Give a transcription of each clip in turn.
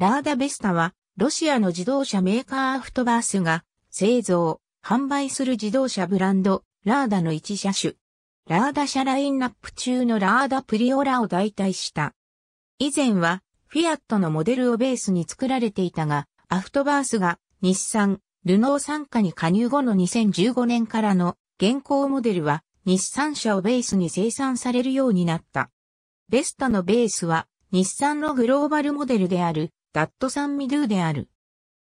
ラーダベスタは、ロシアの自動車メーカーアフトバースが製造、販売する自動車ブランド、ラーダの一車種。ラーダ車ラインナップ中のラーダプリオラを代替した。以前は、フィアットのモデルをベースに作られていたが、アフトバースが日産、ルノー参加に加入後の2015年からの現行モデルは日産車をベースに生産されるようになった。ベスタのベースは日産のグローバルモデルであるダットサンミドゥである。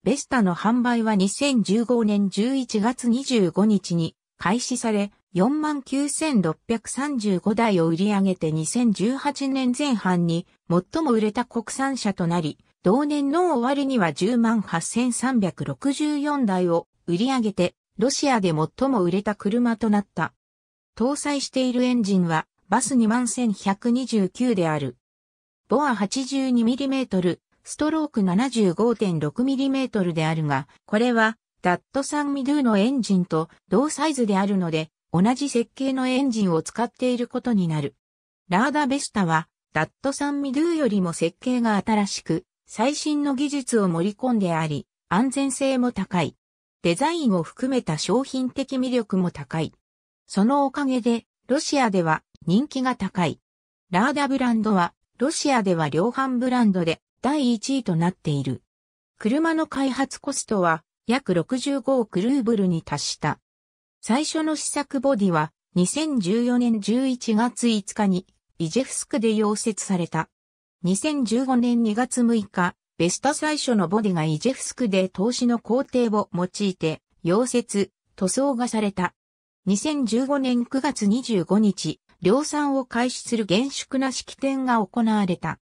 ベスタの販売は2015年11月25日に開始され、49,635台を売り上げて2018年前半に最も売れた国産車となり、同年の終わりには108,364台を売り上げて、ロシアで最も売れた車となった。搭載しているエンジンはバス2129である。ボア 82mm ストローク 75.6mm であるが、これは、ダットサンミドゥのエンジンと同サイズであるので、同じ設計のエンジンを使っていることになる。ラーダベスタは、ダットサンミドゥよりも設計が新しく、最新の技術を盛り込んであり、安全性も高い。デザインを含めた商品的魅力も高い。そのおかげで、ロシアでは人気が高い。ラーダブランドは、ロシアでは量販ブランドで、第1位となっている。車の開発コストは約65億ルーブルに達した。最初の試作ボディは2014年11月5日にイジェフスクで溶接された。2015年2月6日、ベスタ最初のボディがイジェフスクで投資の工程を用いて溶接、塗装がされた。2015年9月25日、量産を開始する厳粛な式典が行われた。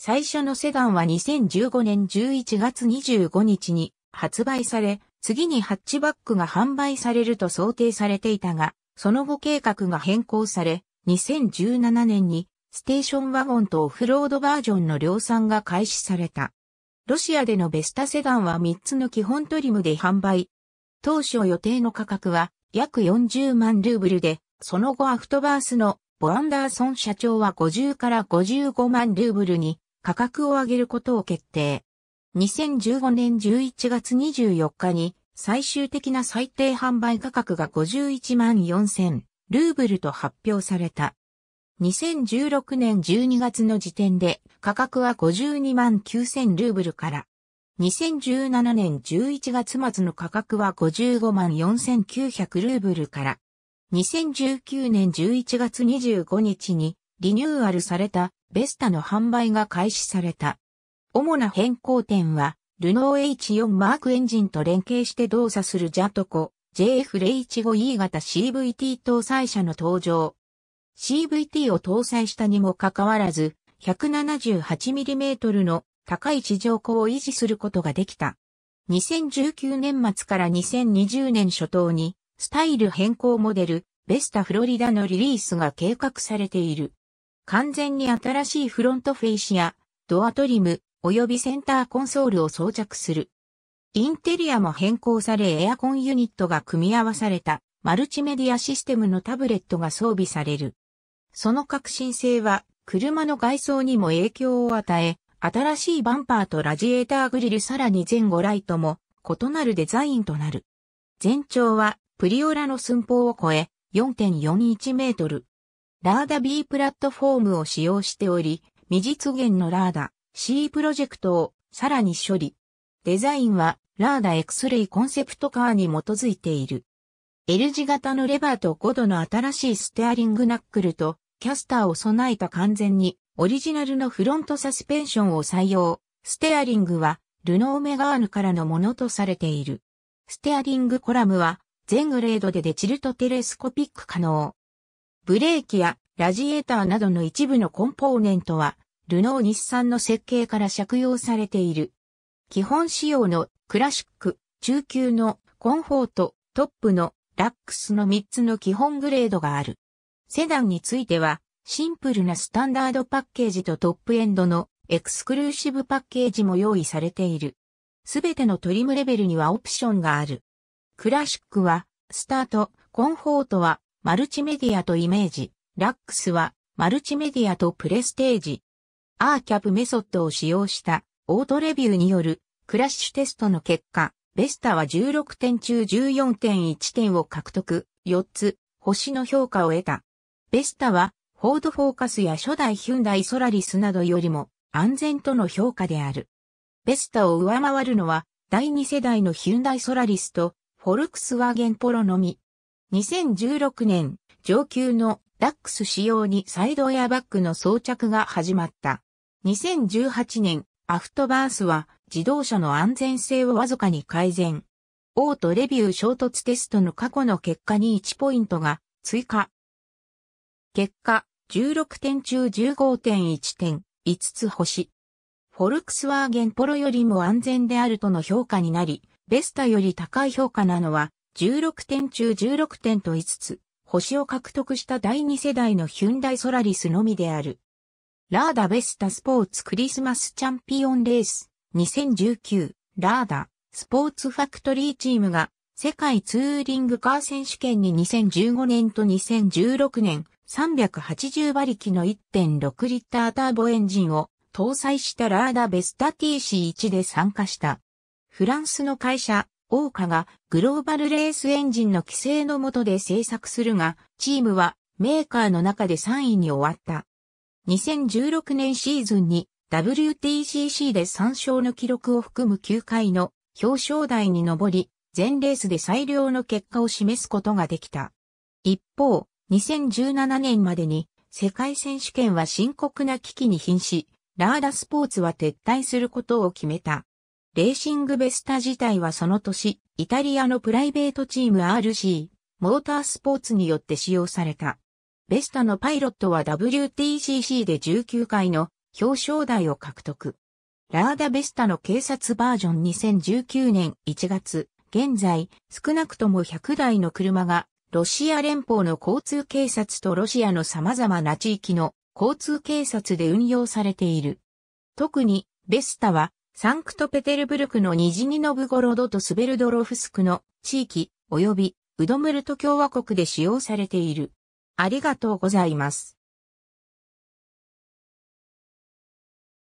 最初のセダンは2015年11月25日に発売され、次にハッチバックが販売されると想定されていたが、その後計画が変更され、2017年にステーションワゴンとオフロードバージョンの量産が開始された。ロシアでのベスタセダンは3つの基本トリムで販売。当初予定の価格は約40万ルーブルで、その後アフトバースのボアンダーソン社長は50から55万ルーブルに価格を上げることを決定。2015年11月24日に最終的な最低販売価格が51万4000ルーブルと発表された。2016年12月の時点で価格は52万9000ルーブルから、2017年11月末の価格は55万4900ルーブルから、2019年11月25日にリニューアルされたベスタの販売が開始された。主な変更点は、ルノー H4 マークエンジンと連携して動作するジャトコ JF015E 型 CVT 搭載車の登場。CVT を搭載したにもかかわらず、178mm の高い地上高を維持することができた。2019年末から2020年初頭に、スタイル変更モデル、ベスタフロリダのリリースが計画されている。完全に新しいフロントフェイシア、ドアトリム及びセンターコンソールを装着する。インテリアも変更されエアコンユニットが組み合わされたマルチメディアシステムのタブレットが装備される。その革新性は車の外装にも影響を与え、新しいバンパーとラジエーターグリルさらに前後ライトも異なるデザインとなる。全長はプリオラの寸法を超え4.41メートル。ラーダ B プラットフォームを使用しており、未実現のラーダ C プロジェクトをさらに処理。デザインはラーダ x 類コンセプトカーに基づいている。L 字型のレバーと5度の新しいステアリングナックルとキャスターを備えた完全にオリジナルのフロントサスペンションを採用。ステアリングはルノーメガーヌからのものとされている。ステアリングコラムは全グレードでデチルトテレスコピック可能。ブレーキやラジエーターなどの一部のコンポーネントは、ルノー日産の設計から借用されている。基本仕様のクラシック、中級のコンフォート、トップのラックスの3つの基本グレードがある。セダンについては、シンプルなスタンダードパッケージとトップエンドのエクスクルーシブパッケージも用意されている。すべてのトリムレベルにはオプションがある。クラシックは、スタート、コンフォートは、マルチメディアとイメージ、ラックスは、マルチメディアとプレステージ、アーキャブメソッドを使用したオートレビューによるクラッシュテストの結果、ベスタは16点中14.1点を獲得、4つ、星の評価を得た。ベスタは、フォードフォーカスや初代ヒュンダイソラリスなどよりも安全との評価である。ベスタを上回るのは、第2世代のヒュンダイソラリスと、フォルクスワーゲンポロのみ。2016年、上級のダックス仕様にサイドエアバッグの装着が始まった。2018年、アフトバースは自動車の安全性をわずかに改善。オートレビュー衝突テストの過去の結果に1ポイントが追加。結果、16点中15.1点、5つ星。フォルクスワーゲンポロよりも安全であるとの評価になり、ベスタより高い評価なのは16点中16点と5つ、星を獲得した第2世代のヒュンダイソラリスのみである。ラーダベスタスポーツクリスマスチャンピオンレース2019ラーダスポーツファクトリーチームが世界ツーリングカー選手権に2015年と2016年380馬力の1.6リッターターボエンジンを搭載したラーダベスタ TC1 で参加した。フランスの会社桜花がグローバルレースエンジンの規制の下で制作するが、チームはメーカーの中で3位に終わった。2016年シーズンに WTCC で3勝の記録を含む9回の表彰台に上り、全レースで最良の結果を示すことができた。一方、2017年までに世界選手権は深刻な危機に瀕し、ラーダスポーツは撤退することを決めた。レーシングベスタ自体はその年、イタリアのプライベートチーム RC、モータースポーツによって使用された。ベスタのパイロットは WTCC で19回の表彰台を獲得。ラーダベスタの警察バージョン2019年1月、現在、少なくとも100台の車が、ロシア連邦の交通警察とロシアの様々な地域の交通警察で運用されている。特に、ベスタは、サンクトペテルブルクのニジニノブゴロドとスベルドロフスクの地域及びウドムルト共和国で使用されている。ありがとうございます。